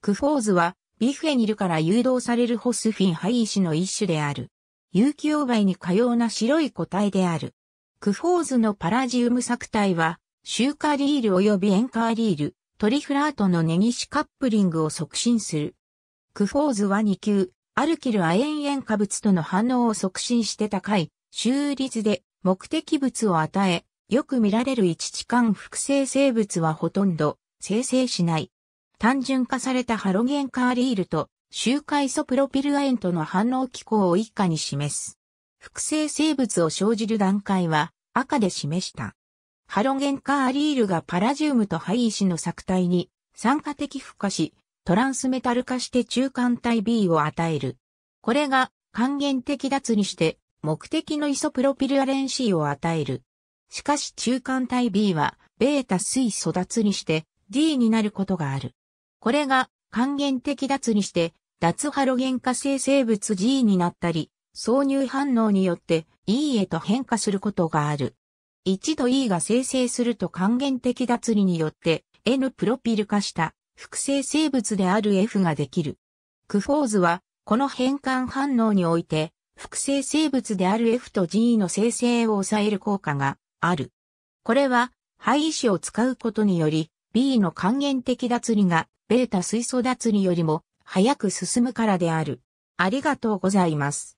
クフォーズは、ビフェニルから誘導されるホスフィンハイ石の一種である。有機溶媒に可用な白い個体である。クフォーズのパラジウム作体は、シューカリール及びエンカーリール、トリフラートのネギシカップリングを促進する。クフォーズは2級、アルキル亜鉛塩化物との反応を促進して高い、収率で目的物を与え、よく見られる一置間複製生物はほとんど生成しない。単純化されたハロゲンカーリールと周回素プロピルアエンとの反応機構を以下に示す。複製生物を生じる段階は赤で示した。ハロゲンカーリールがパラジウムとハイ石の作体に酸化的負荷し、トランスメタル化して中間体 B を与える。これが還元的脱にして目的のイソプロピルアレン C を与える。しかし中間体 B はベータ水素脱にして D になることがある。これが還元的脱にして、脱ハロゲン化生成物 G になったり、挿入反応によって E へと変化することがある。一度 E が生成すると還元的脱離によって N プロピル化した複製生物である F ができる。クフォーズはこの変換反応において複製生物である F と G の生成を抑える効果がある。これは、肺位子を使うことにより B の還元的脱離がベータ水素脱によりも早く進むからである。ありがとうございます。